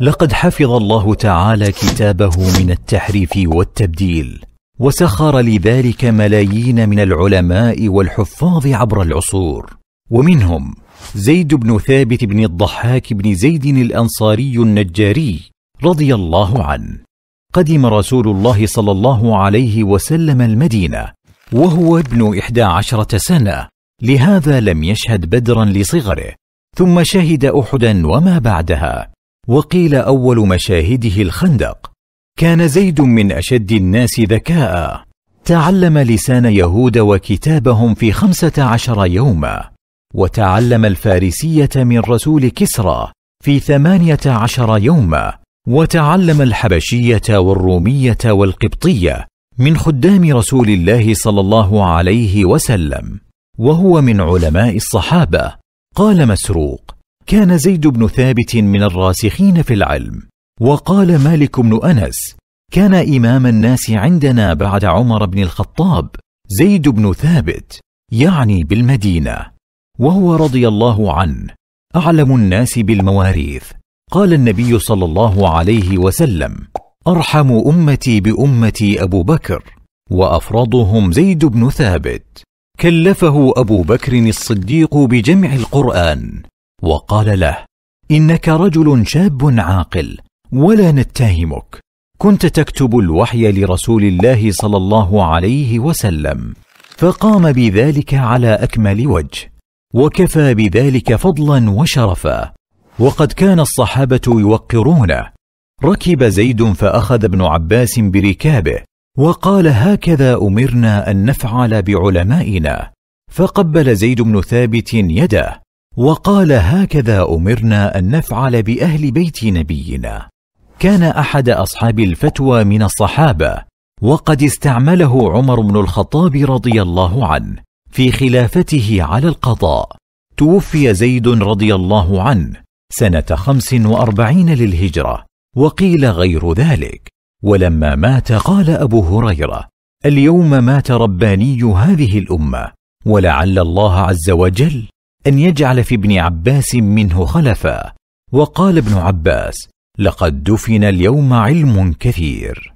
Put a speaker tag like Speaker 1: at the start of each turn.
Speaker 1: لقد حفظ الله تعالى كتابه من التحريف والتبديل وسخر لذلك ملايين من العلماء والحفاظ عبر العصور ومنهم زيد بن ثابت بن الضحاك بن زيد الانصاري النجاري رضي الله عنه قدم رسول الله صلى الله عليه وسلم المدينه وهو ابن احدى عشره سنه لهذا لم يشهد بدرا لصغره ثم شهد احدا وما بعدها وقيل اول مشاهده الخندق كان زيد من اشد الناس ذكاء تعلم لسان يهود وكتابهم في خمسه عشر يوما وتعلم الفارسيه من رسول كسرى في ثمانيه عشر يوما وتعلم الحبشيه والروميه والقبطيه من خدام رسول الله صلى الله عليه وسلم وهو من علماء الصحابه قال مسروق كان زيد بن ثابت من الراسخين في العلم وقال مالك بن انس كان امام الناس عندنا بعد عمر بن الخطاب زيد بن ثابت يعني بالمدينه وهو رضي الله عنه اعلم الناس بالمواريث قال النبي صلى الله عليه وسلم ارحم امتي بامتي ابو بكر وافرضهم زيد بن ثابت كلفه ابو بكر الصديق بجمع القران وقال له انك رجل شاب عاقل ولا نتهمك كنت تكتب الوحي لرسول الله صلى الله عليه وسلم فقام بذلك على اكمل وجه وكفى بذلك فضلا وشرفا وقد كان الصحابه يوقرونه ركب زيد فاخذ ابن عباس بركابه وقال هكذا امرنا ان نفعل بعلمائنا فقبل زيد بن ثابت يده وقال هكذا امرنا ان نفعل باهل بيت نبينا كان احد اصحاب الفتوى من الصحابه وقد استعمله عمر بن الخطاب رضي الله عنه في خلافته على القضاء توفي زيد رضي الله عنه سنه خمس واربعين للهجره وقيل غير ذلك ولما مات قال ابو هريره اليوم مات رباني هذه الامه ولعل الله عز وجل أن يجعل في ابن عباس منه خلفا وقال ابن عباس لقد دفن اليوم علم كثير